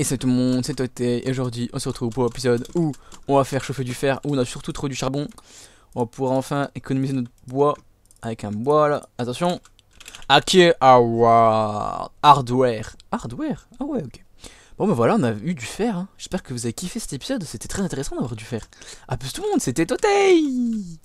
Et c'est tout le monde, c'est Totey, et aujourd'hui on se retrouve pour l'épisode où on va faire chauffer du fer, où on a surtout trop du charbon. On va pouvoir enfin économiser notre bois avec un bois là, attention. Hacker hardware, hardware, ah ouais ok. Bon ben voilà, on a eu du fer, hein. j'espère que vous avez kiffé cet épisode, c'était très intéressant d'avoir du fer. A plus tout le monde, c'était Totey